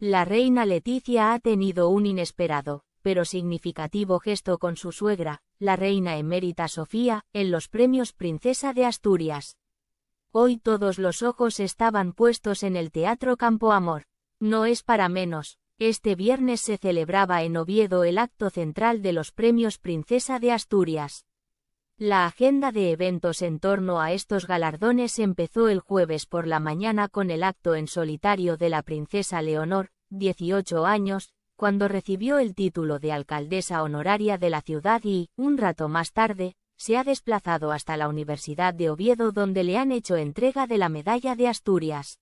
La reina Leticia ha tenido un inesperado, pero significativo gesto con su suegra, la reina emérita Sofía, en los premios Princesa de Asturias. Hoy todos los ojos estaban puestos en el Teatro Campo Amor. No es para menos, este viernes se celebraba en Oviedo el acto central de los premios Princesa de Asturias. La agenda de eventos en torno a estos galardones empezó el jueves por la mañana con el acto en solitario de la princesa Leonor, 18 años, cuando recibió el título de alcaldesa honoraria de la ciudad y, un rato más tarde, se ha desplazado hasta la Universidad de Oviedo donde le han hecho entrega de la Medalla de Asturias.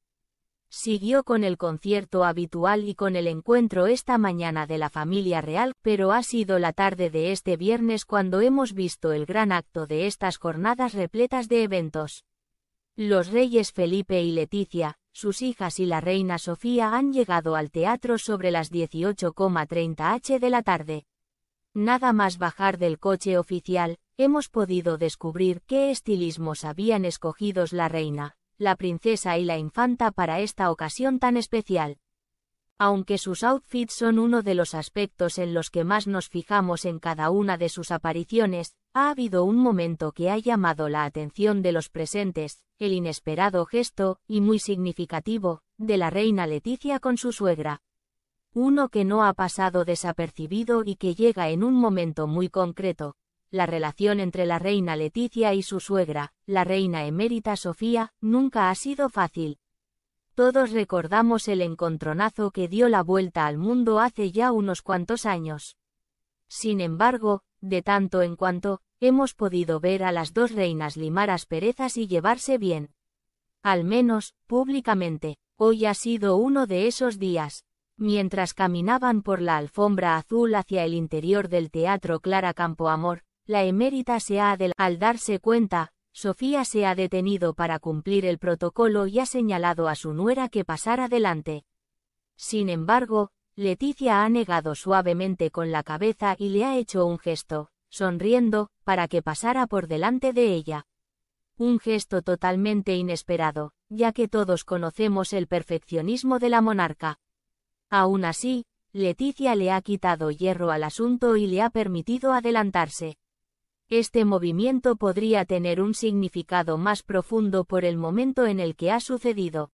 Siguió con el concierto habitual y con el encuentro esta mañana de la familia real, pero ha sido la tarde de este viernes cuando hemos visto el gran acto de estas jornadas repletas de eventos. Los reyes Felipe y Leticia, sus hijas y la reina Sofía han llegado al teatro sobre las 18.30 h de la tarde. Nada más bajar del coche oficial, hemos podido descubrir qué estilismos habían escogidos la reina, la princesa y la infanta para esta ocasión tan especial. Aunque sus outfits son uno de los aspectos en los que más nos fijamos en cada una de sus apariciones, ha habido un momento que ha llamado la atención de los presentes, el inesperado gesto, y muy significativo, de la reina Leticia con su suegra. Uno que no ha pasado desapercibido y que llega en un momento muy concreto, la relación entre la reina Leticia y su suegra, la reina emérita Sofía, nunca ha sido fácil. Todos recordamos el encontronazo que dio la vuelta al mundo hace ya unos cuantos años. Sin embargo, de tanto en cuanto, hemos podido ver a las dos reinas limar asperezas y llevarse bien. Al menos, públicamente, hoy ha sido uno de esos días. Mientras caminaban por la alfombra azul hacia el interior del Teatro Clara Campoamor, la emérita se ha adelantado. Al darse cuenta, Sofía se ha detenido para cumplir el protocolo y ha señalado a su nuera que pasara adelante. Sin embargo, Leticia ha negado suavemente con la cabeza y le ha hecho un gesto, sonriendo, para que pasara por delante de ella. Un gesto totalmente inesperado, ya que todos conocemos el perfeccionismo de la monarca. Aún así, Leticia le ha quitado hierro al asunto y le ha permitido adelantarse. Este movimiento podría tener un significado más profundo por el momento en el que ha sucedido.